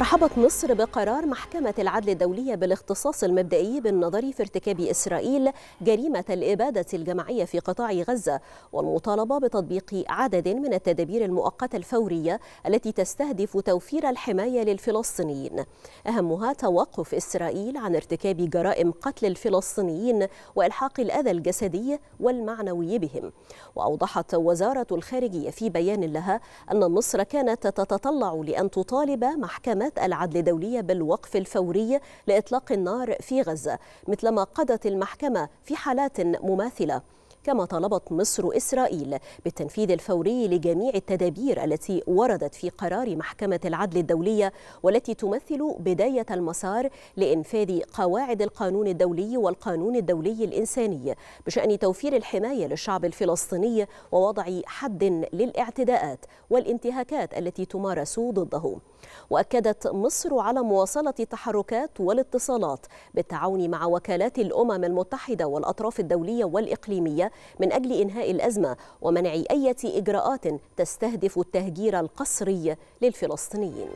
رحبت مصر بقرار محكمة العدل الدولية بالاختصاص المبدئي بالنظر في ارتكاب إسرائيل جريمة الإبادة الجماعية في قطاع غزة والمطالبة بتطبيق عدد من التدابير المؤقتة الفورية التي تستهدف توفير الحماية للفلسطينيين أهمها توقف إسرائيل عن ارتكاب جرائم قتل الفلسطينيين وإلحاق الأذى الجسدي والمعنوي بهم وأوضحت وزارة الخارجية في بيان لها أن مصر كانت تتطلع لأن تطالب محكمة منظمة العدل الدولية بالوقف الفوري لإطلاق النار في غزة مثلما قضت المحكمة في حالات مماثلة كما طالبت مصر إسرائيل بالتنفيذ الفوري لجميع التدابير التي وردت في قرار محكمة العدل الدولية والتي تمثل بداية المسار لإنفاذ قواعد القانون الدولي والقانون الدولي الإنساني بشأن توفير الحماية للشعب الفلسطيني ووضع حد للاعتداءات والانتهاكات التي تمارس ضده وأكدت مصر على مواصلة التحركات والاتصالات بالتعاون مع وكالات الأمم المتحدة والأطراف الدولية والإقليمية من أجل إنهاء الأزمة ومنع أي إجراءات تستهدف التهجير القسري للفلسطينيين